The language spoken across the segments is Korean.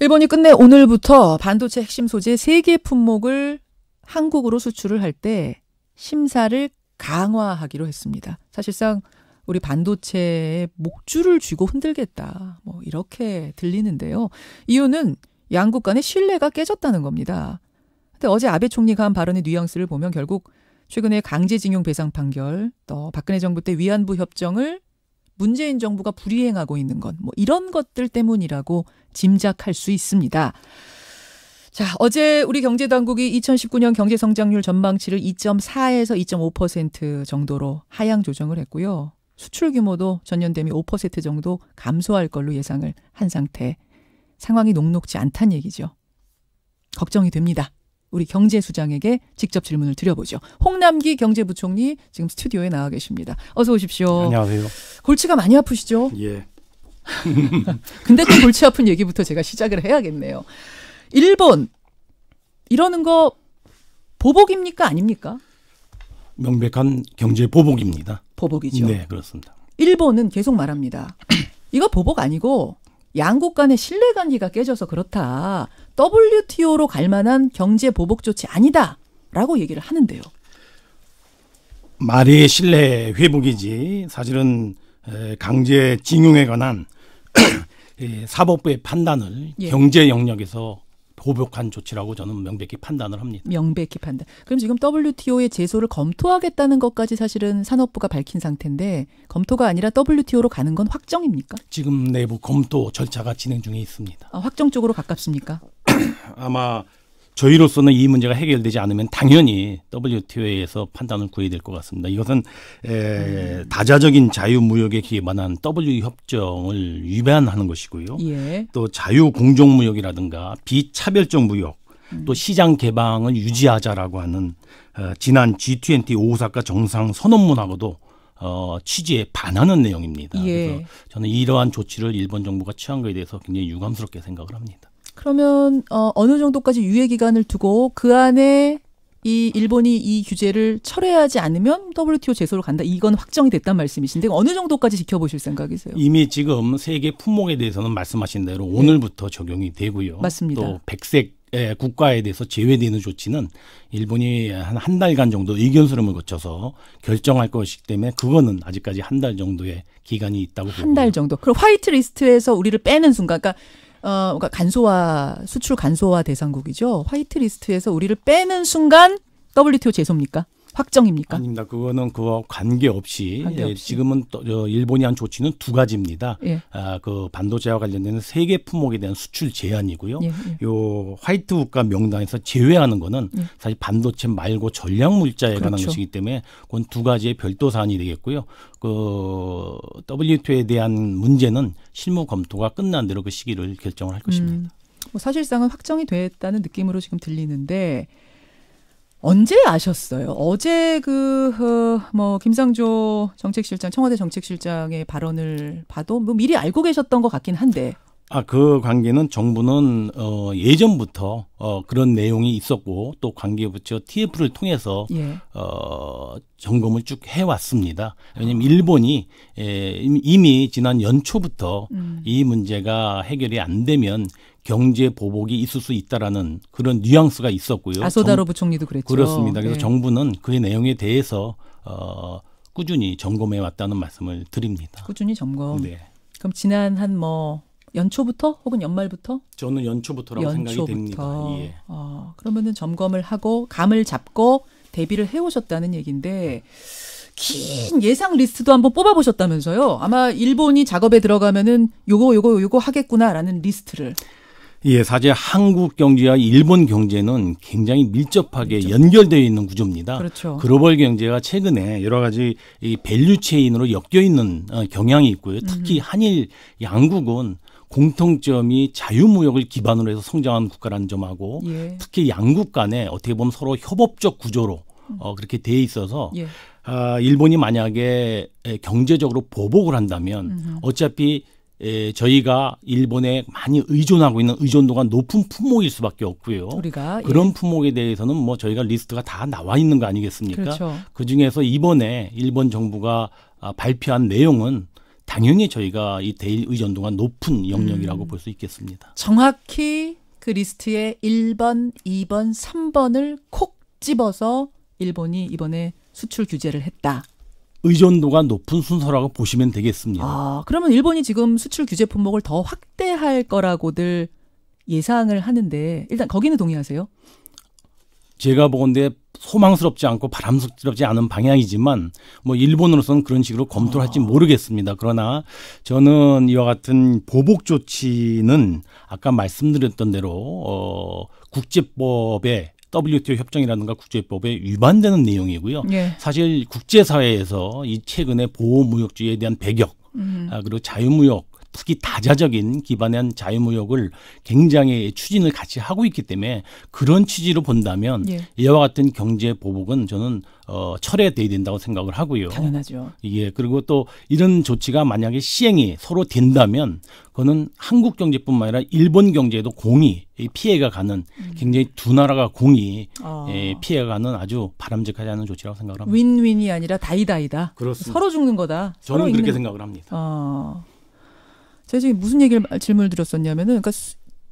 일본이 끝내 오늘부터 반도체 핵심 소재 3개 품목을 한국으로 수출을 할 때 심사를 강화하기로 했습니다. 사실상 우리 반도체의 목줄을 쥐고 흔들겠다. 뭐 이렇게 들리는데요. 이유는 양국 간의 신뢰가 깨졌다는 겁니다. 근데 어제 아베 총리가 한 발언의 뉘앙스를 보면 결국 최근에 강제징용 배상 판결, 또 박근혜 정부 때 위안부 협정을 문재인 정부가 불이행하고 있는 건뭐 이런 것들 때문이라고 짐작할 수 있습니다. 자, 어제 우리 경제 당국이 2019년 경제 성장률 전망치를 2.4에서 2.5% 정도로 하향 조정을 했고요. 수출 규모도 전년 대비 5% 정도 감소할 걸로 예상을 한 상태. 상황이 녹록지 않다는 얘기죠. 걱정이 됩니다. 우리 경제수장에게 직접 질문을 드려보죠. 홍남기 경제부총리 지금 스튜디오에 나와 계십니다. 어서 오십시오. 안녕하세요. 골치가 많이 아프시죠? 예. 근데 또 골치 아픈 얘기부터 제가 시작을 해야겠네요. 일본 이러는 거 보복입니까 아닙니까? 명백한 경제 보복입니다. 보복이죠. 네, 그렇습니다. 일본은 계속 말합니다. 이거 보복 아니고 양국 간의 신뢰관계가 깨져서 그렇다. WTO로 갈 만한 경제 보복 조치 아니다. 라고 얘기를 하는데요. 말이 신뢰 회복이지 사실은 강제 징용에 관한 사법부의 판단을 예. 경제 영역에서 보복한 조치라고 저는 명백히 판단을 합니다. 명백히 판단. 그럼 지금 WTO의 제소를 검토하겠다는 것까지 사실은 산업부가 밝힌 상태인데 검토가 아니라 WTO로 가는 건 확정입니까? 지금 내부 검토 절차가 진행 중에 있습니다. 아, 확정 적으로 가깝습니까? 아마 저희로서는 이 문제가 해결되지 않으면 당연히 WTO에서 판단을 구해야 될 것 같습니다. 이것은 에, 다자적인 자유무역에 기반한 W 협정을 위반하는 것이고요. 예. 또 자유공정무역이라든가 비차별적 무역 또 시장 개방을 유지하자라고 하는 어, 지난 G20 오사카 정상 선언문하고도 어, 취지에 반하는 내용입니다. 예. 그래서 저는 이러한 조치를 일본 정부가 취한 것에 대해서 굉장히 유감스럽게 생각을 합니다. 그러면 어, 어느 정도까지 유예 기간을 두고 그 안에 이 일본이 이 규제를 철회하지 않으면 WTO 제소로 간다. 이건 확정이 됐단 말씀이신데 어느 정도까지 지켜보실 생각이세요? 이미 지금 세계 품목에 대해서는 말씀하신 대로 네. 오늘부터 적용이 되고요. 맞습니다. 또 백색 국가에 대해서 제외되는 조치는 일본이 한 한 달간 정도 의견 수렴을 거쳐서 결정할 것이기 때문에 그거는 아직까지 한 달 정도의 기간이 있다고 한달 정도. 그럼 화이트 리스트에서 우리를 빼는 순간, 그러니까 어, 그러니까 간소화 수출 간소화 대상국이죠. 화이트리스트에서 우리를 빼는 순간 WTO 제소입니까? 확정입니까? 아닙니다. 그거는 그와 관계없이, 관계없이. 예, 지금은 또, 일본이 한 조치는 두 가지입니다. 예. 아, 그 반도체와 관련된 세계 품목에 대한 수출 제한이고요. 예, 예, 요 화이트 국가 명단에서 제외하는 거는 예. 사실 반도체 말고 전략 물자에 그렇죠. 관한 것이기 때문에 그건 두 가지의 별도 사안이 되겠고요. 그 WTO에 대한 문제는 실무 검토가 끝난 대로 그 시기를 결정을 할 것입니다. 음. 뭐 사실상은 확정이 됐다는 느낌으로 지금 들리는데 언제 아셨어요? 어제 그뭐 어, 뭐, 김상조 정책실장 청와대 정책실장의 발언을 봐도 뭐 미리 알고 계셨던 것 같긴 한데. 아, 그 관계는 정부는 어 예전부터 어 그런 내용이 있었고 또 관계부처 TF를 통해서 예. 어 점검을 쭉 해왔습니다. 왜냐면 일본이 에, 예, 이미 지난 연초부터 음. 이 문제가 해결이 안 되면 경제 보복이 있을 수 있다라는 그런 뉘앙스가 있었고요. 아소다로 부총리도 그랬죠. 그렇습니다. 그래서 네. 정부는 그 내용에 대해서 어, 꾸준히 점검해 왔다는 말씀을 드립니다. 꾸준히 점검. 네. 그럼 지난 한 뭐 연초부터 혹은 연말부터? 저는 연초부터라고 연초부터. 생각이 됩니다. 예. 어, 그러면은 점검을 하고 감을 잡고 대비를 해오셨다는 얘기인데 긴 예상 리스트도 한번 뽑아보셨다면서요? 아마 일본이 작업에 들어가면은 요거 요거 요거 하겠구나라는 리스트를 예, 사실 한국 경제와 일본 경제는 굉장히 밀접하게 연결되어 있는 구조입니다. 그렇죠. 글로벌 경제가 최근에 여러 가지 이 밸류 체인으로 엮여 있는 어, 경향이 있고요. 특히 한일 양국은 공통점이 자유무역을 기반으로 해서 성장한 국가라는 점하고 예. 특히 양국 간에 어떻게 보면 서로 협업적 구조로 음. 어, 그렇게 돼 있어서 예. 아, 일본이 만약에 경제적으로 보복을 한다면 음흠. 어차피 에, 예, 저희가 일본에 많이 의존하고 있는 의존도가 높은 품목일 수밖에 없고요. 우리가 예. 그런 예. 품목에 대해서는 뭐 저희가 리스트가 다 나와 있는 거 아니겠습니까? 그렇죠. 그 중에서 이번에 일본 정부가 아, 발표한 내용은 당연히 저희가 이 대일 의존도가 높은 영역이라고 음. 볼수 있겠습니다. 정확히 그 리스트에 1번, 2번, 3번을 콕 집어서 일본이 이번에 수출 규제를 했다. 의존도가 높은 순서라고 보시면 되겠습니다. 아, 그러면 일본이 지금 수출 규제 품목을 더 확대할 거라고들 예상을 하는데 일단 거기는 동의하세요? 제가 보건데 소망스럽지 않고 바람스럽지 않은 방향이지만 뭐 일본으로서는 그런 식으로 검토를 할지 아. 모르겠습니다. 그러나 저는 이와 같은 보복 조치는 아까 말씀드렸던 대로 어 국제법에 WTO 협정이라든가 국제법에 위반되는 내용이고요. 예. 사실 국제사회에서 이 최근에 보호무역주의에 대한 배격 음. 아, 그리고 자유무역 특히 다자적인 기반한 의 자유무역을 굉장히 추진을 같이 하고 있기 때문에 그런 취지로 본다면 예. 이와 같은 경제 보복은 저는 어, 철회돼야 된다고 생각을 하고요. 당연하죠. 예. 그리고 또 이런 조치가 만약에 시행이 서로 된다면 그거는 한국 경제뿐만 아니라 일본 경제에도 공이 피해가 가는 음. 굉장히 두 나라가 공이 아. 예, 피해가 가는 아주 바람직하지 않은 조치라고 생각을 합니다. 윈윈이 아니라 다이다이다. 그렇습니다. 서로 죽는 거다. 저는 그렇게 있는... 생각을 합니다. 아. 제가 지금 무슨 얘기를 질문을 드렸었냐면은 그러니까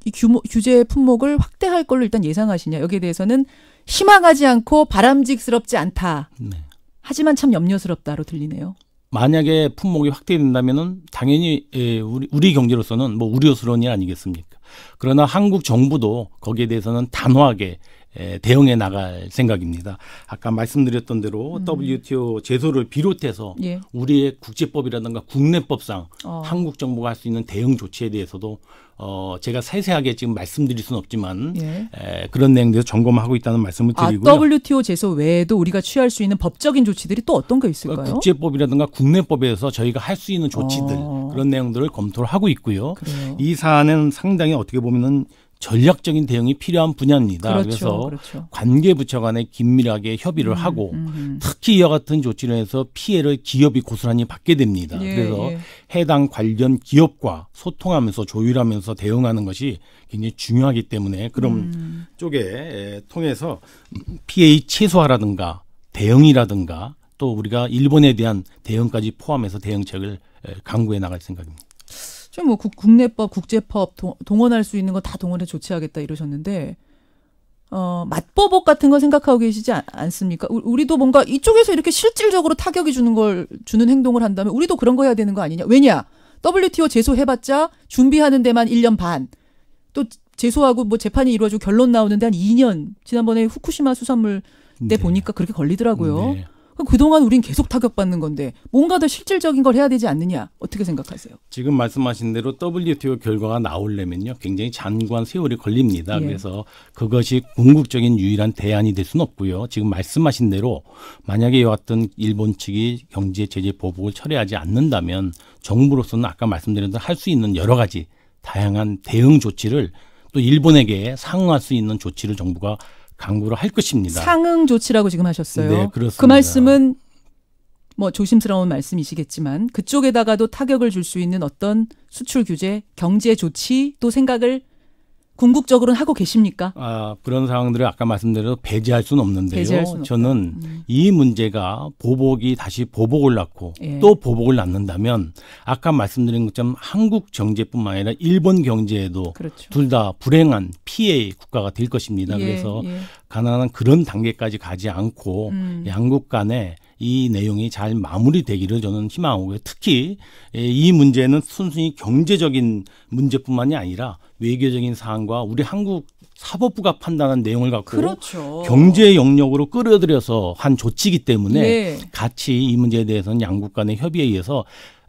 이 규모 규제 품목을 확대할 걸로 일단 예상하시냐 여기에 대해서는 희망하지 않고 바람직스럽지 않다. 네. 하지만 참 염려스럽다로 들리네요. 만약에 품목이 확대된다면은 당연히 예, 우리, 우리 경제로서는 뭐 우려스러운 일 아니겠습니까? 그러나 한국 정부도 거기에 대해서는 단호하게 예, 대응해 나갈 생각입니다. 아까 말씀드렸던 대로 음. WTO 제소를 비롯해서 예. 우리의 국제법이라든가 국내법상 어. 한국 정부가 할 수 있는 대응 조치에 대해서도 어, 제가 세세하게 지금 말씀드릴 수는 없지만 예. 에, 예, 그런 내용들에서 점검하고 있다는 말씀을 아, 드리고요. 아, WTO 제소 외에도 우리가 취할 수 있는 법적인 조치들이 또 어떤 게 있을까요? 그 국제법이라든가 국내법에서 저희가 할 수 있는 조치들 어. 그런 내용들을 검토를 하고 있고요. 그래요. 이 사안은 상당히 어떻게 보면은 전략적인 대응이 필요한 분야입니다. 그렇죠, 그래서 그렇죠. 관계 부처 간에 긴밀하게 협의를 음, 하고 음, 음, 특히 이와 같은 조치로 해서 피해를 기업이 고스란히 받게 됩니다. 예, 그래서 예. 해당 관련 기업과 소통하면서 조율하면서 대응하는 것이 굉장히 중요하기 때문에 그런 음. 쪽에 통해서 피해 최소화라든가 대응이라든가 또 우리가 일본에 대한 대응까지 포함해서 대응책을 강구해 나갈 생각입니다. 지금 뭐 국, 내법 국제법 동원할 수 있는 거 다 동원해 조치하겠다 이러셨는데 어, 맞보복 같은 거 생각하고 계시지 않, 습니까 우리도 뭔가 이쪽에서 이렇게 실질적으로 타격이 주는 걸 주는 행동을 한다면 우리도 그런 거 해야 되는 거 아니냐? 왜냐? WTO 제소해봤자 준비하는 데만 1년 반. 또 제소하고 뭐 재판이 이루어지고 결론 나오는데 한 2년. 지난번에 후쿠시마 수산물 때 네. 보니까 그렇게 걸리더라고요. 네. 그동안 우린 계속 타격받는 건데 뭔가 더 실질적인 걸 해야 되지 않느냐 어떻게 생각하세요? 지금 말씀하신 대로 WTO 결과가 나올려면요 굉장히 장관 세월이 걸립니다. 예. 그래서 그것이 궁극적인 유일한 대안이 될 수는 없고요. 지금 말씀하신 대로 만약에 여하튼 일본 측이 경제 제재 보복을 철회하지 않는다면 정부로서는 아까 말씀드린 대로 할 수 있는 여러 가지 다양한 대응 조치를 또 일본에게 상응할 수 있는 조치를 정부가 강구를 할 것입니다. 상응 조치라고 지금 하셨어요. 네, 그렇습니다. 그 말씀은 뭐 조심스러운 말씀이시겠지만 그쪽에다가도 타격을 줄 수 있는 어떤 수출 규제, 경제 조치또 생각을 궁극적으로는 하고 계십니까? 아, 그런 상황들을 아까 말씀대로 배제할 수는 없는데요. 배제할 수는 저는 음. 이 문제가 보복이 다시 보복을 낳고 예. 또 보복을 낳는다면 아까 말씀드린 것처럼 한국 경제뿐만 아니라 일본 경제에도 그렇죠. 둘다 불행한 피해 국가가 될 것입니다. 예, 그래서 예. 가난한 그런 단계까지 가지 않고 음. 양국 간에 이 내용이 잘 마무리되기를 저는 희망하고요. 특히 예, 이 문제는 순순히 경제적인 문제뿐만이 아니라 외교적인 사안과 우리 한국 사법부가 판단한 내용을 갖고 그렇죠. 경제 영역으로 끌어들여서 한 조치이기 때문에 예. 같이 이 문제에 대해서는 양국 간의 협의에 의해서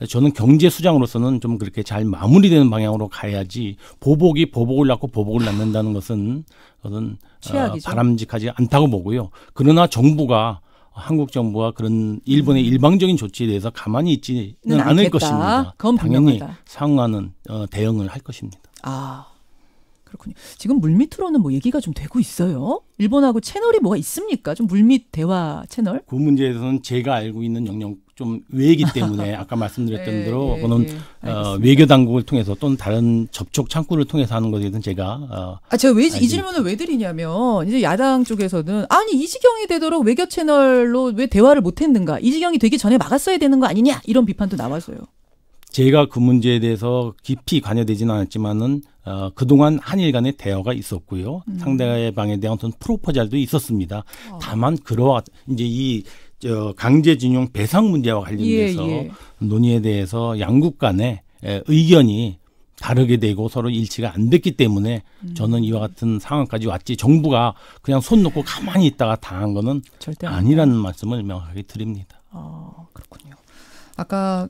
저는 경제 수장으로서는 좀 그렇게 잘 마무리되는 방향으로 가야지 보복이 보복을 낳고 보복을 낳는다는 것은 저는 어, 바람직하지 않다고 보고요. 그러나 정부가 한국 정부와 그런 일본의 음. 일방적인 조치에 대해서 가만히 있지는 네, 않을 않겠 것입니다. 그건 당연히 상응하는 어, 대응을 할 것입니다. 아 그렇군요. 지금 물밑으로는 뭐 얘기가 좀 되고 있어요. 일본하고 채널이 뭐가 있습니까? 좀 물밑 대화 채널? 그 문제에서는 제가 알고 있는 영역 좀 외이기 때문에 아까 말씀드렸던 네, 대로 그거는 네, 네, 어, 외교 당국을 통해서 또는 다른 접촉 창구를 통해서 하는 것이든 제가 어, 아 제가 왜 이 질문을 왜 드리냐면 이제 야당 쪽에서는 아니 이 지경이 되도록 외교 채널로 왜 대화를 못했는가 이 지경이 되기 전에 막았어야 되는 거 아니냐 이런 비판도 나왔어요 제가 그 문제에 대해서 깊이 관여되지는 않았지만은 어, 그동안 한일 간의 대화가 있었고요. 음. 상대방에 대한 어떤 프로포절도 있었습니다. 어. 다만 그러한 이제 이저 강제징용 배상 문제와 관련돼서 예, 예. 논의에 대해서 양국 간의 의견이 다르게 되고 서로 일치가 안 됐기 때문에 음. 저는 이와 같은 상황까지 왔지 정부가 그냥 손 놓고 가만히 있다가 당한 거는 절대 아니라는 말씀을 명확하게 드립니다. 아, 그렇군요. 아까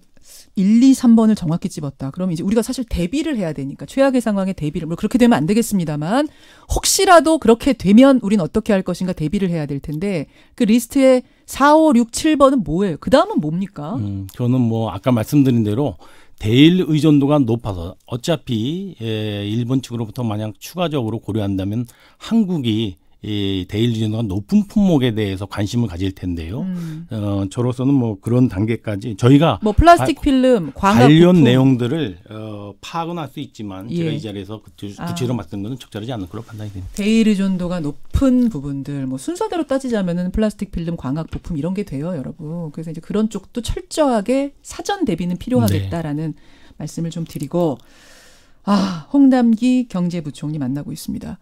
1, 2, 3번을 정확히 집었다. 그러면 이제 우리가 사실 대비를 해야 되니까 최악의 상황에 대비를 물 뭐 그렇게 되면 안 되겠습니다만 혹시라도 그렇게 되면 우린 어떻게 할 것인가 대비를 해야 될 텐데 그 리스트에 4, 5, 6, 7번은 뭐예요? 그다음은 뭡니까? 음, 저는 뭐 아까 말씀드린 대로 대일 의존도가 높아서 어차피 예, 일본 측으로부터 만약 추가적으로 고려한다면 한국이 이데일리전도가 높은 품목에 대해서 관심을 가질 텐데요. 음. 어, 저로서는 뭐 그런 단계까지 저희가 뭐 플라스틱 필름, 관련 부품. 내용들을 어, 파악은 할 수 있지만 예. 제가 이 자리에서 구체로 그 아. 말씀드는것 적절하지 않은 걸로 판단이 됩니다. 대일 리존도가 높은 부분들 뭐 순서대로 따지자면은 플라스틱 필름, 광학 부품 이런 게 돼요, 여러분. 그래서 이제 그런 쪽도 철저하게 사전 대비는 필요하겠다라는 네. 말씀을 좀 드리고 아, 홍남기 경제부총리 만나고 있습니다.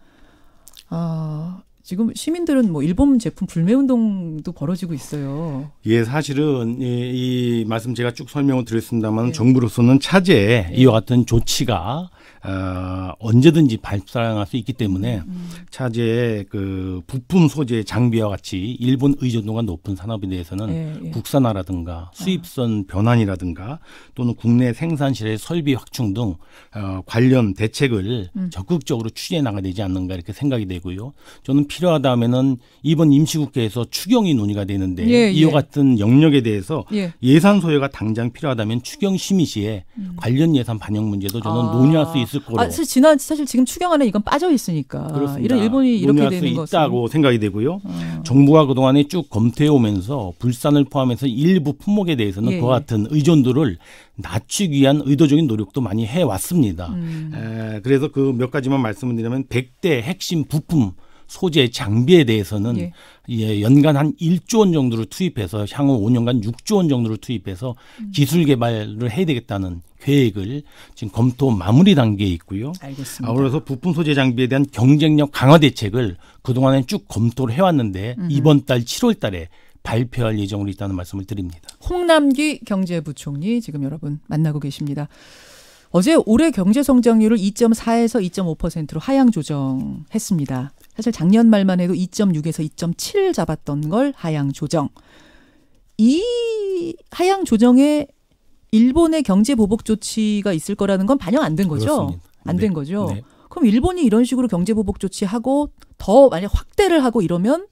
아, 지금 시민들은 뭐 일본 제품 불매 운동도 벌어지고 있어요. 예, 사실은 이, 이 말씀 제가 쭉 설명을 드렸습니다만 네. 정부로서는 차제에 네. 이와 같은 조치가 어, 언제든지 발생할 수 있기 때문에 음. 음. 차제의 그 부품 소재 장비와 같이 일본 의존도가 높은 산업에 대해서는 예, 예. 국산화라든가 아. 수입선 아. 변환이라든가 또는 국내 생산실의 설비 확충 등 어, 관련 대책을 음. 적극적으로 추진해 나가야 되지 않는가 이렇게 생각이 되고요. 저는 필요하다면은 이번 임시국회에서 추경이 논의가 되는데 예, 예. 이와 같은 영역에 대해서 예. 예산 소요가 당장 필요하다면 추경 심의 시에 음. 관련 예산 반영 문제도 저는 아. 논의할 수 있을 있을 거로. 아, 사실 지난 사실 지금 추경안에 이건 빠져 있으니까 그렇습니다. 이런 일본이 이렇게 되는 것 있다고 생각이 되고요. 어. 정부가 그동안에 쭉 검토해 오면서 불산을 포함해서 일부 품목에 대해서는 예. 그와 예. 같은 의존도를 낮추기 위한 의도적인 노력도 많이 해 왔습니다. 음. 그래서 그 몇 가지만 말씀을 드리면 100대 핵심 부품 소재 장비에 대해서는 예. 예, 연간 한 1조 원 정도를 투입해서 향후 5년간 6조 원 정도를 투입해서 음. 기술 개발을 해야 되겠다는 계획을 지금 검토 마무리 단계에 있고요. 알겠습니다. 아울러서 부품 소재 장비에 대한 경쟁력 강화 대책을 그동안에 쭉 검토를 해왔는데 음. 이번 달 7월 달에 발표할 예정으로 있다는 말씀을 드립니다. 홍남기 경제부총리 지금 여러분 만나고 계십니다. 어제 올해 경제 성장률을 2.4에서 2.5%로 하향 조정했습니다. 사실 작년 말만 해도 2.6에서 2.7 잡았던 걸 하향 조정. 이 하향 조정에 일본의 경제 보복 조치가 있을 거라는 건 반영 안 된 거죠? 안된 네. 거죠. 네. 그럼 일본이 이런 식으로 경제 보복 조치하고 더 만약 확대를 하고 이러면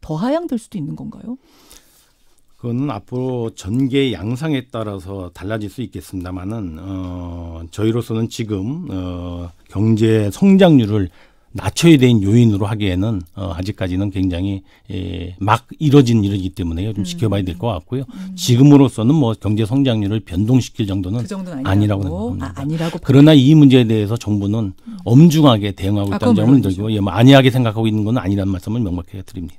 더 하향될 수도 있는 건가요? 그거는 앞으로 전개 양상에 따라서 달라질 수 있겠습니다만은 어, 저희로서는 지금 어, 경제 성장률을 낮춰야 되는 요인으로 하기에는 어, 아직까지는 굉장히 예, 막 이뤄진 일이기 때문에 좀 음. 지켜봐야 될 것 같고요. 음. 지금으로서는 뭐 경제 성장률을 변동시킬 정도는, 그 정도는 아니라고 생각합니다. 아, 아니라고 그러나 이 문제에 대해서 정부는 음. 엄중하게 대응하고 아, 있다는 점을 들고 예, 만이하게 뭐 생각하고 있는 건 아니라는 말씀을 명확히 드립니다.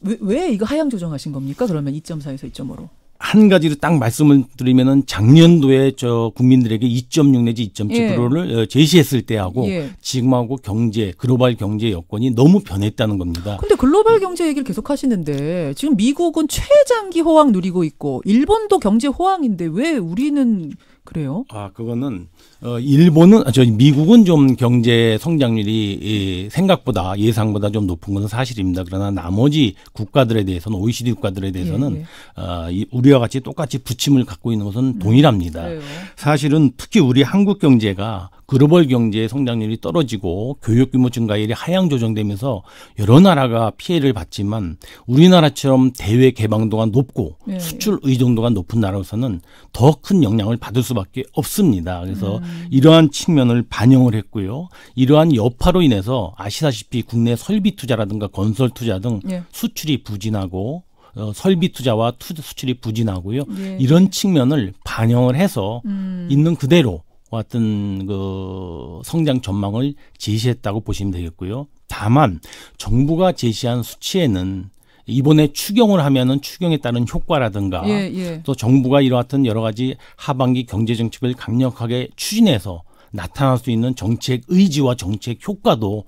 왜, 왜 이거 하향 조정하신 겁니까? 그러면 2.4에서 2.5로. 한 가지로 딱 말씀을 드리면은 작년도에 저 국민들에게 2.6 내지 2.7%를 예. 어, 제시했을 때하고 예. 지금하고 경제 글로벌 경제 여건이 너무 변했다는 겁니다. 근데 글로벌 경제 얘기를 계속 하시는데 지금 미국은 최장기 호황 누리고 있고 일본도 경제 호황인데 왜 우리는 그래요? 아, 그거는 어, 일본은 아, 저 미국은 좀 경제 성장률이 생각보다 예상보다 좀 높은 것은 사실입니다. 그러나 나머지 국가들에 대해서는 OECD 국가들에 대해서는 예, 예. 어, 이, 우리와 같이 똑같이 부침을 갖고 있는 것은 음, 동일합니다. 그 사실은 특히 우리 한국 경제가 글로벌 경제의 성장률이 떨어지고 교육 규모 증가율이 하향 조정되면서 여러 나라가 피해를 봤지만 우리나라처럼 대외 개방도가 높고 예, 예. 수출 의존도가 높은 나라로서는 더 큰 영향을 받을 수밖에 없습니다. 그래서 음. 이러한 측면을 반영을 했고요. 이러한 여파로 인해서 아시다시피 국내 설비 투자라든가 건설 투자 등 예. 수출이 부진하고 어, 설비 투자와 투, 수출이 부진하고요. 예. 이런 측면을 반영을 해서 음. 있는 그대로 왔던 그 성장 전망을 제시했다고 보시면 되겠고요. 다만 정부가 제시한 수치에는 이번에 추경을 하면은 추경에 따른 효과라든가 예, 예. 또 정부가 이러한 여러 가지 하반기 경제 정책을 강력하게 추진해서 나타날 수 있는 정책 의지와 정책 효과도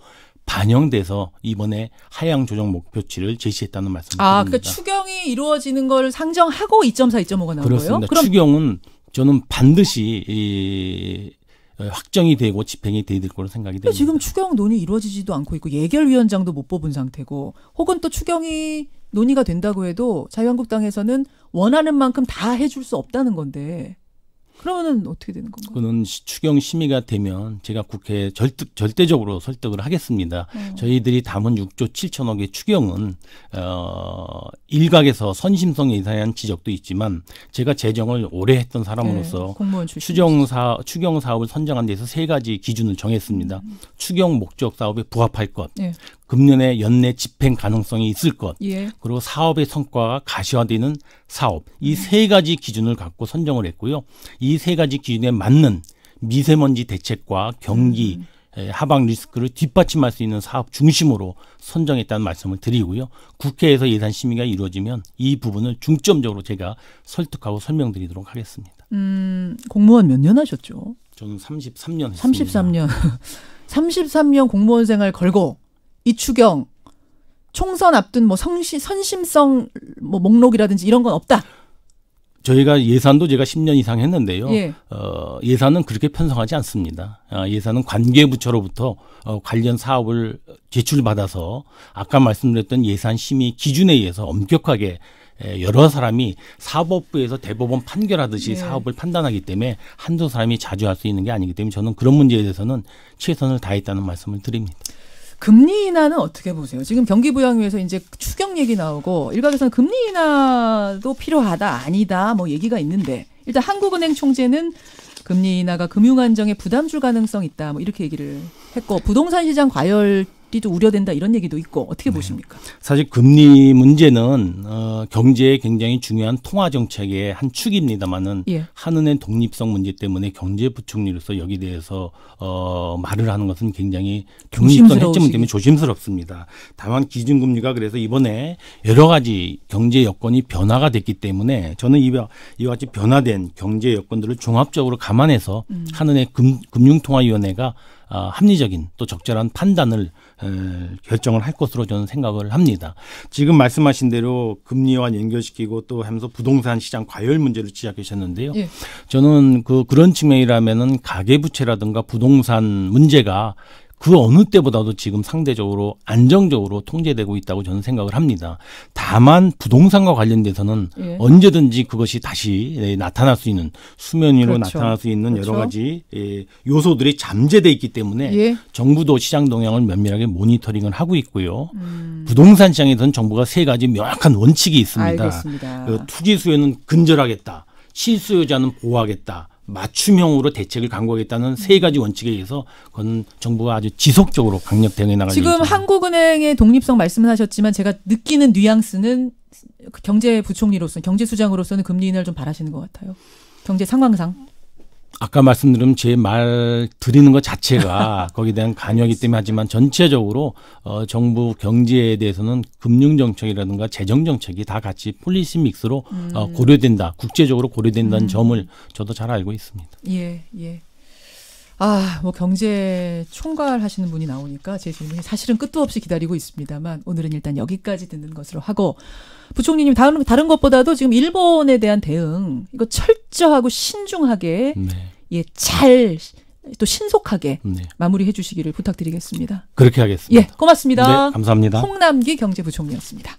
반영돼서 이번에 하향 조정 목표치를 제시했다는 말씀입니다. 아, 그러니까 추경이 이루어지는 걸 상정하고 2.4, 2.5가 나온 그렇습니다. 거예요? 그럼 추경은 저는 반드시 이 예, 확정이 되고 집행이 돼야 될 거로 생각이 됩니다. 지금 추경 논의 이루어지지도 않고 있고 예결위원장도 못 뽑은 상태고 혹은 또 추경이 논의가 된다고 해도 자유한국당에서는 원하는 만큼 다 해줄 수 없다는 건데 그러면은 어떻게 되는 건가요? 그는 추경 심의가 되면 제가 국회에 절득, 절대적으로 설득을 하겠습니다. 어. 저희들이 담은 6조 7천억의 추경은 어, 일각에서 선심성 이상한 지적도 있지만 제가 재정을 오래 했던 사람으로서 네, 추정사, 추경 사업을 선정한 데서 세 가지 기준을 정했습니다. 음. 추경 목적 사업에 부합할 것, 네. 금년에 연내 집행 가능성이 있을 것, 예. 그리고 사업의 성과가 가시화되는 사업 이 세 가지 기준을 갖고 선정을 했고요. 이 세 가지 기준에 맞는 미세먼지 대책과 경기 음. 하방 리스크를 뒷받침할 수 있는 사업 중심으로 선정했다는 말씀을 드리고요. 국회에서 예산 심의가 이루어지면 이 부분을 중점적으로 제가 설득하고 설명드리도록 하겠습니다. 음, 공무원 몇 년 하셨죠? 저는 33년 했습니다. 33년. 33년 공무원 생활 걸고 이추경 총선 앞둔 뭐 성시, 선심성 뭐 목록이라든지 이런 건 없다. 저희가 예산도 제가 10년 이상 했는데요. 예. 어, 예산은 그렇게 편성하지 않습니다. 아, 예산은 관계부처로부터 어, 관련 사업을 제출받아서 아까 말씀드렸던 예산 심의 기준에 의해서 엄격하게 여러 사람이 사법부에서 대법원 판결하듯이 예. 사업을 판단하기 때문에 한두 사람이 자주 할 수 있는 게 아니기 때문에 저는 그런 문제에 대해서는 최선을 다했다는 말씀을 드립니다. 금리 인하는 어떻게 보세요? 지금 경기 부양위에서 이제 추경 얘기 나오고 일각에서는 금리 인하도 필요하다 아니다 뭐 얘기가 있는데 일단 한국은행 총재는 금리 인하가 금융 안정에 부담 줄 가능성 있다 뭐 이렇게 얘기를 했고 부동산 시장 과열 리도 우려된다 이런 얘기도 있고 어떻게 네. 보십니까? 네. 사실 금리 문제는 어, 경제에 굉장히 중요한 통화 정책의 한 축입니다만은 예. 한은의 독립성 문제 때문에 경제 부총리로서 여기 대해서 어, 말을 하는 것은 굉장히 독립성 해점 때문에 조심스럽습니다. 다만 기준금리가 그래서 이번에 여러 가지 경제 여건이 변화가 됐기 때문에 저는 이와 이와 같이 변화된 경제 여건들을 종합적으로 감안해서 음. 한은의 금, 금융통화위원회가 어, 합리적인 또 적절한 판단을 결정을 할 것으로 저는 생각을 합니다. 지금 말씀하신 대로 금리와 연결시키고 또 하면서 부동산 시장 과열 문제를 지적하셨는데요. 예. 저는 그 그런 측면이라면은 가계 부채라든가 부동산 문제가 그 어느 때보다도 지금 상대적으로 안정적으로 통제되고 있다고 저는 생각을 합니다. 다만 부동산과 관련돼서는 예. 언제든지 그것이 다시 예, 나타날 수 있는 수면 위로 그렇죠. 나타날 수 있는 그렇죠. 여러 가지 예, 요소들이 잠재돼 있기 때문에 예. 정부도 시장 동향을 면밀하게 모니터링을 하고 있고요. 음. 부동산 시장에서는 정부가 세 가지 명확한 원칙이 있습니다. 알겠습니다. 그 투기 수요는 근절하겠다. 실수요자는 보호하겠다. 맞춤형으로 대책을 강구하겠다는 세 가지 원칙에 의해서 그건 정부가 아주 지속적으로 강력 대응해 나가고 지금 있습니다. 한국은행의 독립성 말씀을 하셨지만 제가 느끼는 뉘앙스는 경제부총리로서 경제수장으로서는 금리 인하를 좀 바라시는 것 같아요. 경제 상황상. 아까 말씀드린 제 말 드리는 것 자체가 거기에 대한 관여이기 때문에 하지만 전체적으로 어, 정부 경제에 대해서는 금융 정책이라든가 재정 정책이 다 같이 폴리시 믹스로 어, 음. 어, 고려된다, 국제적으로 고려된다는 음. 점을 저도 잘 알고 있습니다. 예, 예. 아, 뭐 경제 총괄 하시는 분이 나오니까 제 질문이 사실은 끝도 없이 기다리고 있습니다만 오늘은 일단 여기까지 듣는 것으로 하고 부총리님 다른 다른 것보다도 지금 일본에 대한 대응 이거 철저하고 신중하게 네. 예, 잘 또 신속하게 네. 마무리해 주시기를 부탁드리겠습니다. 그렇게 하겠습니다. 예, 고맙습니다. 네, 감사합니다. 홍남기 경제부총리였습니다.